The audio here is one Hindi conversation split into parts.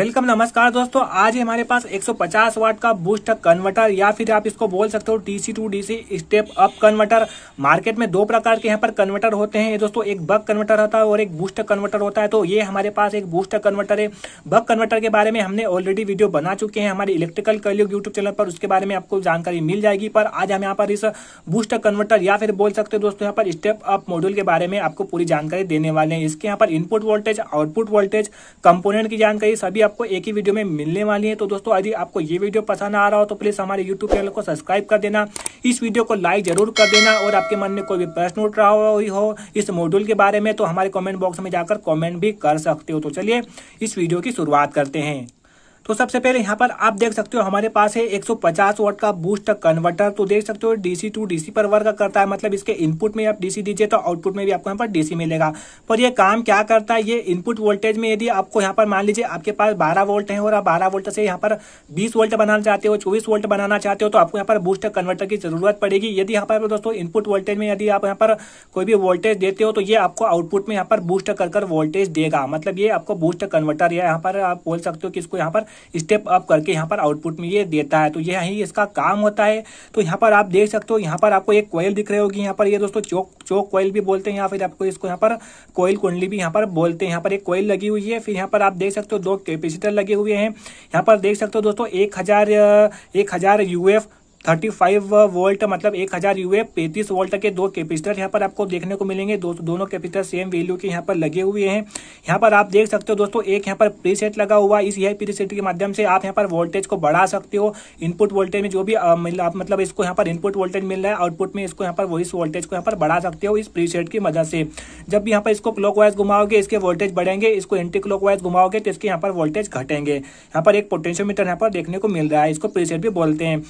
वेलकम नमस्कार दोस्तों आज हमारे पास 150 वाट का बूस्ट कन्वर्टर या फिर आप इसको बोल सकते हो DC to DC step up converter market में दो प्रकार के यहाँ पर कन्वर्टर होते हैं दोस्तों एक बक कन्वर्टर होता है और एक बूस्ट कन्वर्टर होता है तो ये हमारे पास एक बूस्ट कन्वर्टर है बक कन्वर्टर के बारे में हमने ऑलरेडी वीडियो बना चुके हैं हमारे इलेक्ट्रिकल कलयुग यूट्यूब चैनल पर उसके बारे में आपको जानकारी मिल जाएगी पर आज हम यहाँ पर इस बूस्ट कन्वर्टर या फिर बोल सकते हो दोस्तों यहाँ पर स्टेप अप मॉड्यूल के बारे में आपको पूरी जानकारी देने वाले हैं इसके यहाँ पर input voltage output voltage component की जानकारी सभी आपको एक ही वीडियो में मिलने वाली है तो दोस्तों यदि आपको ये वीडियो पसंद आ रहा हो तो प्लीज़ हमारे यूट्यूब चैनल को सब्सक्राइब कर देना इस वीडियो को लाइक जरूर कर देना और आपके मन में कोई भी प्रश्न उठ रहा हो इस मॉड्यूल के बारे में तो हमारे कॉमेंट बॉक्स में जाकर कॉमेंट भी कर सकते हो तो चलिए इस वीडियो की शुरुआत करते हैं तो सबसे पहले यहाँ पर आप देख सकते हो हमारे पास है 150 वोट का बूस्ट कन्वर्टर तो देख सकते हो डीसी टू डीसी पर वर्क करता है मतलब इसके इनपुट में आप डीसी दीजिए तो आउटपुट में भी आपको यहाँ पर डीसी मिलेगा पर ये काम क्या करता है ये इनपुट वोल्टेज में यदि आपको यहाँ पर मान लीजिए आपके पास बारह वोल्ट है और आप बारह वोल्ट से यहाँ पर बीस वोल्ट बनाना चाहते हो चौबीस वोल्ट बनाना चाहते हो तो आपको यहाँ पर बूस्ट कन्वर्टर की जरूरत पड़ेगी यदि यहाँ पर दोस्तों इनपुट वोल्टेज में यदि आप यहाँ पर कोई भी वोल्टेज देते हो तो ये आपको आउटपुट में यहाँ पर बूस्ट कर वोल्टेज देगा मतलब ये आपको बूस्ट कन्वर्टर यहाँ पर आप बोल सकते हो कि इसको यहाँ पर स्टेप अप करके यहाँ पर आउटपुट में ये देता है तो यह ही इसका काम होता है तो यहाँ पर आप देख सकते हो यहाँ पर आपको एक कोयल दिख रही होगी यहाँ पर ये दोस्तों चौक चौक कोयल भी बोलते हैं या फिर आपको इसको यहाँ पर कोयल कुंडली भी यहाँ पर बोलते हैं यहाँ पर एक कोयल लगी हुई है फिर यहाँ पर आप देख सकते हो दो कैपेसिटर लगे हुए हैं यहाँ पर देख सकते हो दोस्तों एक हजार एक हजार यूएफ 35 वोल्ट मतलब 1000 हजार यूए पैंतीस वोल्ट के दो कैपेसिटर यहाँ पर आपको देखने को मिलेंगे दो, दोनों कैपेसिटर सेम वैल्यू के यहाँ पर लगे हुए हैं यहाँ पर आप देख सकते हो दोस्तों एक यहाँ पर प्रीसेट लगा हुआ इस यही प्रीसेट के माध्यम से आप यहाँ पर वोल्टेज को बढ़ा सकते हो इनपुट वोल्टेज में जो भी आ, आप मतलब इसको यहाँ पर इनपुट वोल्टेज मिल रहा है आउटपुट में इसको यहाँ पर वॉइस वोल्टेज को यहाँ पर बढ़ा सकते हो इस प्रीसेट की मदद से जब यहाँ पर इसको क्लॉक घुमाओगे इसके वोल्टेज बढ़ेंगे इसको एंटी क्लॉक घुमाओगे तो इसके यहाँ पर वोल्टेज घटेंगे यहाँ पर एक पोटेंशियोमीटर यहाँ पर देखने को मिल रहा है इसको प्रीसेट भी बोलते हैं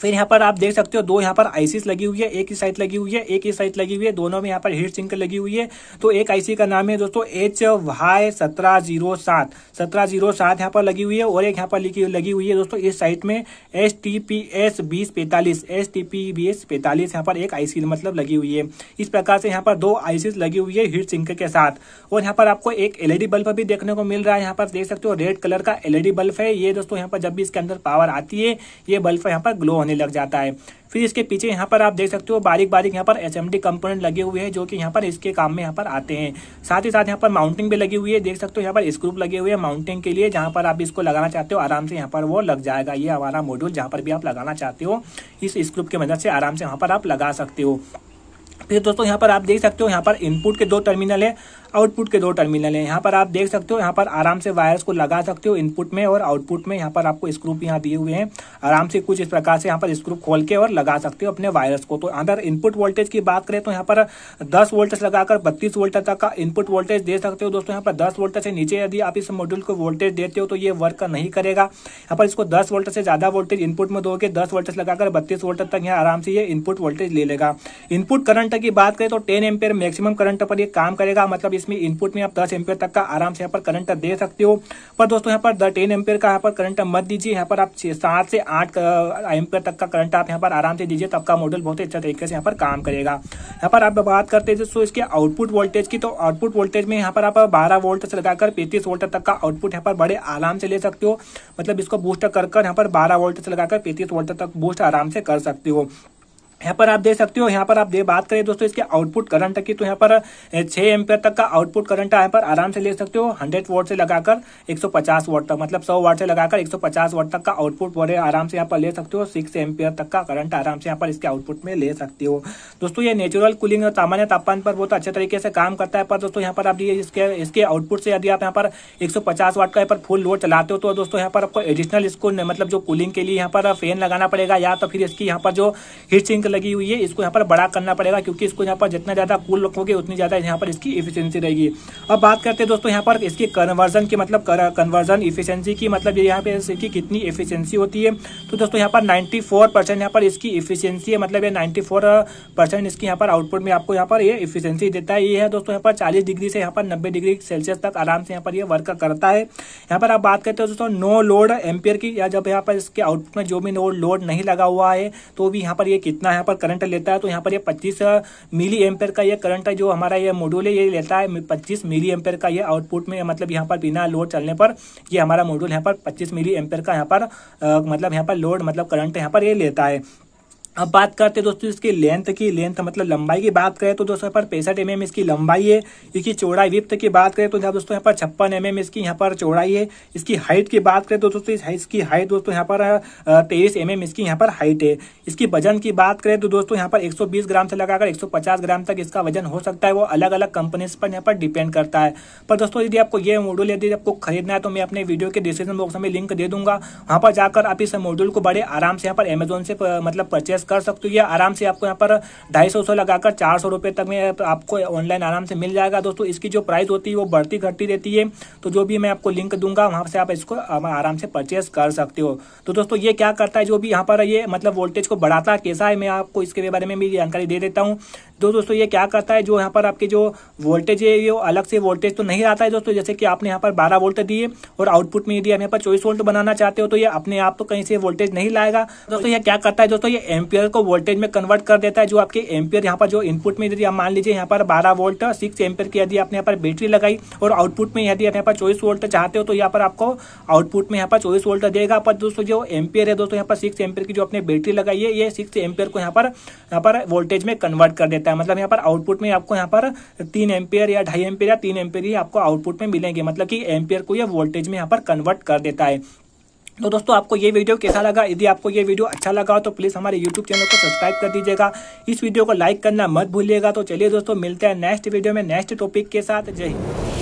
फिर यहाँ पर आप देख सकते हो दो यहाँ पर आईसीस लगी हुई है एक ही साइड लगी हुई है एक ही साइड लगी हुई है दोनों में यहाँ पर हीट सिंक लगी हुई है तो एक आईसी का नाम है दोस्तों एच वाई सत्रह जीरो सात सत्रह जीरो सात यहाँ पर लगी हुई है और एक यहाँ पर लगी हुई है दोस्तों इस साइट में एस टी पी एस बीस पैंतालीस S T P B S पैंतालीस यहाँ पर एक आईसी मतलब लगी हुई है इस प्रकार से यहाँ पर दो आईसीस लगी हुई है हीट सिंक के साथ और यहाँ पर आपको एक एलईडी बल्ब भी देखने को मिल रहा है यहाँ पर देख सकते हो रेड कलर का एलईडी बल्ब है ये दोस्तों यहाँ पर जब भी इसके अंदर पावर आती है ये बल्ब यहाँ पर ग्लो होने आने लग जाता है फिर इसके पीछे यहाँ पर आप देख सकते हो बारीक बारीक यहाँ पर एस एम कंपोनेंट लगे हुए हैं जो कि यहाँ पर इसके काम में यहाँ पर आते हैं साथ ही साथ यहाँ पर माउंटिंग भी लगी हुई है देख सकते हो यहाँ पर स्क्रूप लगे हुए हैं माउंटिंग के लिए जहाँ पर आप इसको लगाना चाहते हो आराम से यहाँ पर वो लग जाएगा ये हमारा मॉड्यूल जहाँ पर भी आप लगाना चाहते हो इस स्क्रूप की मदद से आराम से यहाँ पर आप लगा सकते हो फिर दोस्तों यहाँ पर आप देख सकते हो यहाँ पर इनपुट के दो टर्मिनल है आउटपुट के दो टर्मिनल हैं यहाँ पर आप देख सकते हो यहाँ पर आराम से वायर्स को लगा सकते हो इनपुट में और आउटपुट में यहाँ पर आपको स्क्रूप यहाँ दिए हुए हैं आराम से कुछ इस प्रकार से यहाँ पर स्क्रूप खोल के और लगा सकते हो अपने वायरस को तो अगर इनपुट वोल्टेज की बात करें तो यहाँ पर दस वोल्टेज लगाकर बत्तीस वोल्ट तक का इनपुट वोल्टेज दे सकते हो दोस्तों यहाँ पर दस वोल्ट से नीचे यदि आप इस मॉड्यूल को वोल्टेज देते हो तो ये वर्क नहीं करेगा यहाँ पर इसको दस वोल्ट से ज़्यादा वोल्टेज इनपुट में दोगे दस वोल्टेज लगाकर बत्तीस वोल्ट तक यहाँ आराम से ये इनपुट वोल्टेज ले लेगा इनपुट करंट की बात करें तो टेन एम्पेयर मैक्सिमम करंट पर यह काम करेगा मतलब इसमें इनपुट में आप दस एम्पियर तक का आराम से यहाँ पर करंट दे सकते हो पर दोस्तों यहाँ पर टेन एम्पियर का यहाँ पर करंट मत दीजिए यहाँ पर आप सात से आठ एम्पियर तक का करंट आप यहाँ पर आराम से दीजिए तब का मॉडल बहुत ही अच्छा तरीके से यहाँ पर काम करेगा यहाँ पर आप बात करते हैं सो इसके आउटपुट वोल्टेज की तो आउटपुट वोल्टेज में यहाँ पर आप बारह वोल्ट से लगाकर पैंतीस वोल्ट तक का आउटपुट यहाँ पर बड़े आराम से ले सकते हो मतलब इसको बूस्ट कर यहाँ पर बारह वोल्ट से लगाकर पैंतीस वोल्ट तक बूस्ट आराम से कर सकते हो यहाँ पर आप देख सकते हो यहाँ पर आप दे बात करें दोस्तों इसके आउटपुट करंट की तो यहाँ पर छह एमपेयर तक का आउटपुट करंट यहाँ पर आराम से ले सकते हो 100 वोट से लगाकर 150 वोट तक मतलब 100 वोट से लगाकर 150 वोट तक का आउटपुट बड़े आराम से यहाँ पर ले सकते हो सिक्स एमपेयर तक का करंट आराम से यहाँ पर इसके आउटपुट में ले सकते हो दोस्तों ये नेचुरल कूलिंग और सामान्य तापमान पर बहुत अच्छे तरीके से काम करता है पर दोस्तों यहाँ पर आप इसके इसके आउटपुट से यदि आप यहाँ पर एक वाट का यहाँ पर फुल लोड चलाते हो तो दोस्तों यहाँ पर आपको एडिशनल इसको मतलब जो कूलिंग के लिए यहाँ पर फेन लगाना पड़ेगा या तो फिर इसकी यहाँ पर जो हीट सिंक लगी हुई है इसको यहाँ पर बड़ा करना पड़ेगा क्योंकि इसको यहाँ पर जितना ज़्यादा कूल रखोगे उतनी ज़्यादा यहाँ पर इसकी इफिशियंसी रहेगी अब बात करते हैं दोस्तों यहाँ पर इसकी कन्वर्जन की मतलब कन्वर्जन इफिशियंसी की मतलब यहाँ पे इसकी कितनी इफिशियंसी होती है तो दोस्तों यहाँ पर 94 परसेंट यहाँ पर इसकी इफिशियंसी है मतलब ये 94 परसेंट इसकी यहाँ पर आउटपुट में आपको यहाँ पर ये इफिशियंसी देता है ये है दोस्तों यहाँ पर चालीस डिग्री से यहाँ पर नब्बे डिग्री सेल्सियस तक आराम से यहाँ पर यह वर्क करता है यहाँ पर आप बात करते हो दोस्तों नो लोड एम्पियर की या जब यहाँ पर इसके आउटपुट में जो भी नो लोड नहीं लगा हुआ है तो भी यहाँ पर ये कितना यहाँ पर करंट लेता है तो यहाँ पर ये पच्चीस मिली एम्पेयर का ये करंट है जो हमारा ये मॉड्यूल है ये लेता है पच्चीस मिली एम्पेयर का ये आउटपुट में मतलब यहाँ पर बिना लोड चलने पर ये हमारा मॉड्यूल यहाँ पर पच्चीस मिली एम्पेयर का यहाँ पर आ, मतलब यहाँ पर लोड मतलब करंट यहाँ पर ये लेता है अब बात करते हैं दोस्तों इसकी लेंथ की लेंथ मतलब लंबाई की बात करें तो दोस्तों यहाँ पर पैंसठ एम mm इसकी लंबाई है इसकी चौड़ाई विप्त की बात करें तो यहाँ दोस्तों यहाँ पर छप्पन एम mm इसकी यहाँ पर चौड़ाई है इसकी हाइट की बात करें तो दोस्तों इस इसकी हाइट दोस्तों यहाँ पर तेईस एम mm इसकी यहाँ पर हाइट है इसकी वजन की बात करें तो दोस्तों यहाँ पर एक ग्राम से लगाकर एक ग्राम तक इसका वजन हो सकता है वो अलग अलग कंपनीज पर यहाँ पर डिपेंड करता है पर दोस्तों यदि आपको ये मॉड्यूल यदि आपको खरीदना है तो मैं अपने वीडियो के डिस्क्रिप्शन बॉक्स में लिंक दे दूंगा वहाँ पर जाकर आप इस मॉड्यूल को बड़े आराम से यहाँ पर अमेजोन से मतलब परचेज परचेस कर सकते हो आराम से आपको यहाँ पर ढाई सौ सौ लगाकर चार सौ रुपये तक में आपको ऑनलाइन आराम से मिल जाएगा दोस्तों इसकी जो प्राइस होती है वो बढ़ती घटती रहती है तो जो भी मैं आपको लिंक दूंगा वहाँ से आप इसको आराम से परचेस कर सकते हो तो दोस्तों ये क्या करता है जो भी यहाँ पर ये मतलब वोल्टेज को बढ़ाता कैसा है मैं आपको इसके बारे में भी जानकारी दे देता हूँ तो दोस्तों ये क्या करता है जो यहाँ पर आपके जो वोल्टेज है ये अलग से वोल्टेज तो नहीं आता है दोस्तों जैसे कि आपने यहाँ पर बारह वोल्ट दिए और आउटपुट में यदि आप यहाँ पर चौबीस वोल्ट बनाना चाहते हो तो ये अपने आप तो कहीं से वोल्टेज नहीं लाएगा दोस्तों ये क्या करता है दोस्तों ये एम्पियर को वोल्टेज में कन्वर्ट कर देता है जो आपके एम्पियर यहाँ पर जो इनपुट में यदि आप मान लीजिए यहाँ पर बारह वोल्ट सिक्स एम्पियर की यदि आपने यहाँ पर बैटरी लगाई और आउटपुट में यदि आप यहाँ पर चौबीस वोल्ट चाहते हो तो यहाँ पर आपको आउटपुट में यहाँ पर चौबीस वोल्ट देगा पर दोस्तों जो एम्पियर है दोस्तों यहाँ पर सिक्स एम्पियर की जो आपने बैटरी लगाई है ये सिक्स एम्पियर को यहाँ पर यहाँ पर वोल्टेज में कन्वर्ट कर देता है मिलता है मतलब यहाँ पर आउटपुट में आपको यहाँ पर तीन एम्पियर या ढाई एम्पियर या तीन एम्पियर ही आपको आउटपुट में मिलेंगे मतलब कि एम्पियर को यह वोल्टेज में यहाँ पर कन्वर्ट कर देता है तो दोस्तों आपको ये वीडियो कैसा लगा यदि आपको ये वीडियो अच्छा लगा हो तो प्लीज़ हमारे यूट्यूब चैनल को सब्सक्राइब कर दीजिएगा इस वीडियो को लाइक करना मत भूलिएगा तो चलिए दोस्तों मिलते हैं नेक्स्ट वीडियो में नेक्स्ट टॉपिक के साथ जय हिंद